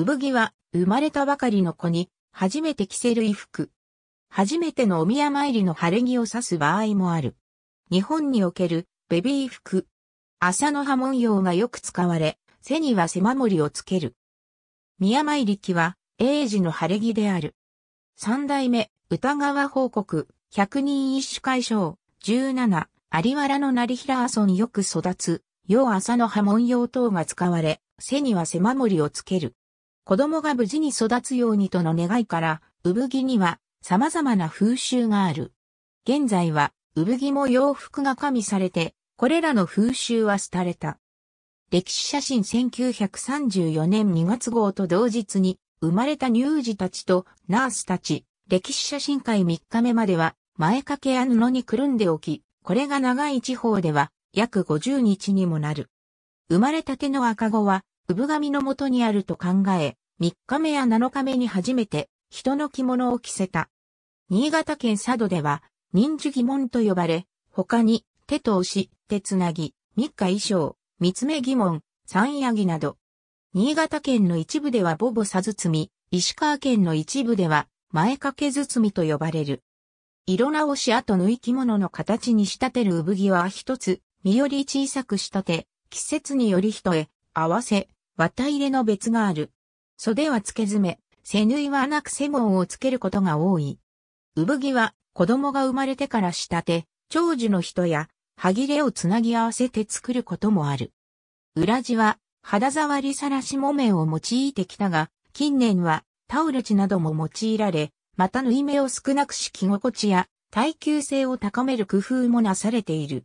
産着は生まれたばかりの子に初めて着せる衣服。初めてのお宮参りの晴れ着を指す場合もある。日本におけるベビー服。麻の葉文様がよく使われ、背には背守りをつける。宮参り記は、英治の晴れ着である。三代目、歌川報告、百人一首解消、十七、有原の成平阿蘇によく育つ、要朝の波紋用等が使われ、背には背守りをつける。子供が無事に育つようにとの願いから、産着には様々な風習がある。現在は、産着も洋服が加味されて、これらの風習は廃れた。歴史写真1934年2月号と同日に、生まれた乳児たちとナースたち、歴史写真会3日目までは、前掛けや布にくるんでおき、これが長い地方では、約50日にもなる。生まれたての赤子は、産神のもとにあると考え、3日目や7日目に初めて人の着物を着せた。新潟県佐渡では、忍樹疑問と呼ばれ、他に手と牛、し、手つなぎ、三日衣装、三つ目疑問、三ヤギなど。新潟県の一部ではボボサ包み、石川県の一部では前掛け包みと呼ばれる。色直し後の生き物の形に仕立てる産着は一つ、身より小さく仕立て、季節により人へ、合わせ、綿入れの別がある。袖は付け爪、背縫いはなく背紋をつけることが多い。産着は子供が生まれてから仕立て、長寿の人や歯切れをつなぎ合わせて作ることもある。裏地は肌触りさらし木綿を用いてきたが、近年はタオル地なども用いられ、また縫い目を少なくし着心地や耐久性を高める工夫もなされている。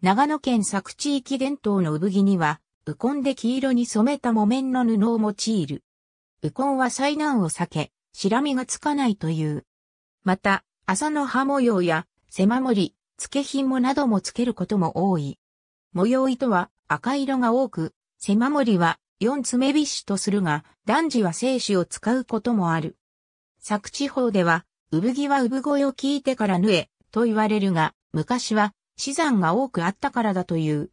長野県佐久地域伝統の産着には、うこんで黄色に染めた木綿の布を用いる。右近は災難を避け、白身がつかないという。また、麻の葉模様や、背守り、付け紐などもつけることも多い。模様糸は赤色が多く、背守りは四爪ビッシュとするが、男児は生死を使うこともある。作地方では、産着は産声を聞いてから縫え、と言われるが、昔は、死産が多くあったからだという。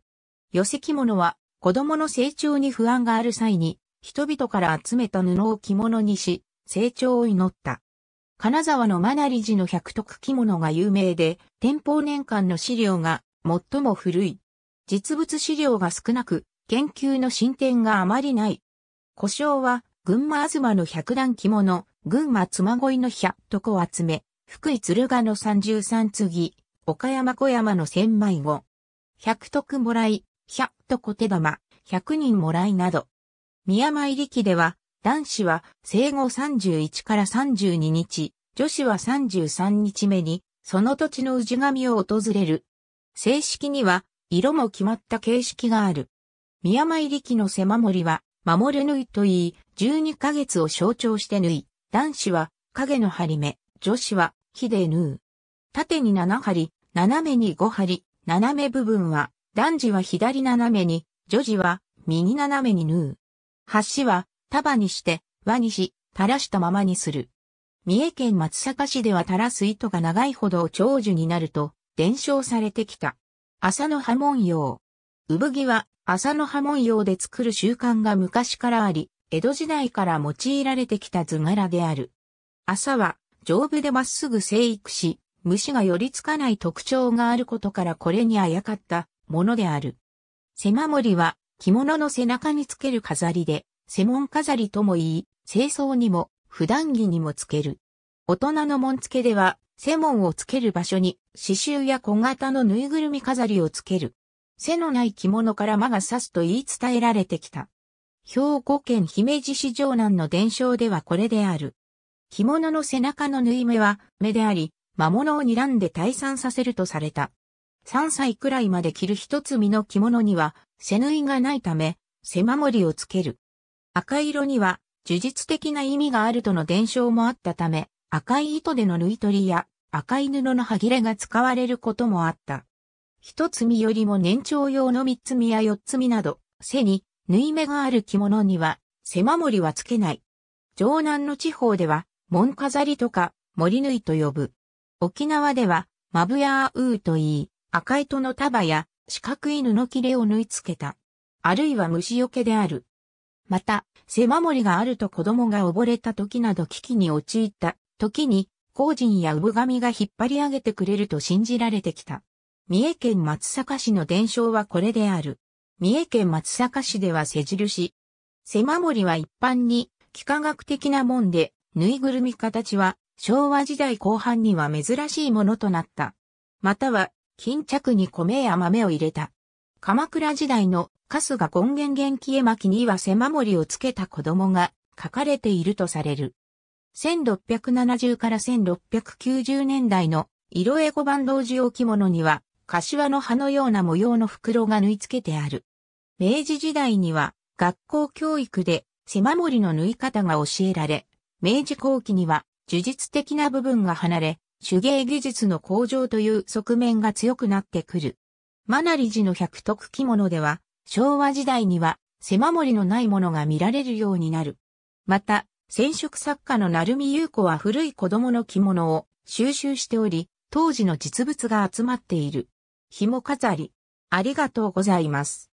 寄せ着物は、子供の成長に不安がある際に、人々から集めた布を着物にし、成長を祈った。金沢のマナリ寺の百徳着物が有名で、天保年間の資料が最も古い。実物資料が少なく、研究の進展があまりない。故障は、群馬東の百段着物、群馬妻恋の百徳を集め、福井鶴ヶの三十三次、岡山小山の千枚を、百徳もらい、百徳手玉、百人もらいなど、宮参り期では、男子は生後31から32日、女子は33日目に、その土地の氏神を訪れる。正式には、色も決まった形式がある。宮参り期の背守りは、守る縫いといい、12ヶ月を象徴して縫い、男子は影の張り目、女子は火で縫う。縦に7針、斜めに5針、斜め部分は、男児は左斜めに、女児は右斜めに縫う。橋は束にして輪にし、垂らしたままにする。三重県松阪市では垂らす糸が長いほど長寿になると伝承されてきた。朝の波紋用。産着は朝の波紋用で作る習慣が昔からあり、江戸時代から用いられてきた図柄である。朝は丈夫でまっすぐ生育し、虫が寄りつかない特徴があることからこれにあやかったものである。背守りは着物の背中につける飾りで、背門飾りとも言い、清掃にも、普段着にもつける。大人の紋付けでは、背門をつける場所に、刺繍や小型のぬいぐるみ飾りをつける。背のない着物から間が差すと言い伝えられてきた。兵庫県姫路市城南の伝承ではこれである。着物の背中の縫い目は目であり、魔物を睨んで退散させるとされた。3歳くらいまで着る一つ身の着物には背縫いがないため、背守りをつける。赤色には、呪術的な意味があるとの伝承もあったため、赤い糸での縫い取りや赤い布の歯切れが使われることもあった。一つ身よりも年長用の三つ身や四つ身など、背に縫い目がある着物には背守りはつけない。城南の地方では、門飾りとか森縫いと呼ぶ。沖縄では、マブヤーウーといい、赤糸の束や四角い布切れを縫い付けた。あるいは虫除けである。また、背守りがあると子供が溺れた時など危機に陥った時に、工人や産神が引っ張り上げてくれると信じられてきた。三重県松阪市の伝承はこれである。三重県松阪市では背印。背守りは一般に、幾何学的なもんで、ぬいぐるみ形は、昭和時代後半には珍しいものとなった。または、巾着に米や豆を入れた。鎌倉時代の春日権現元気絵巻には背守りをつけた子供が書かれているとされる。1670から1690年代の色絵五番同時置物には、柏の葉のような模様の袋が縫い付けてある。明治時代には学校教育で背守りの縫い方が教えられ、明治後期には呪術的な部分が離れ、手芸技術の向上という側面が強くなってくる。マナリジの百徳着物では、昭和時代には背守りのないものが見られるようになる。また、染色作家の鳴海優子は古い子供の着物を収集しており、当時の実物が集まっている。紐飾り。ありがとうございます。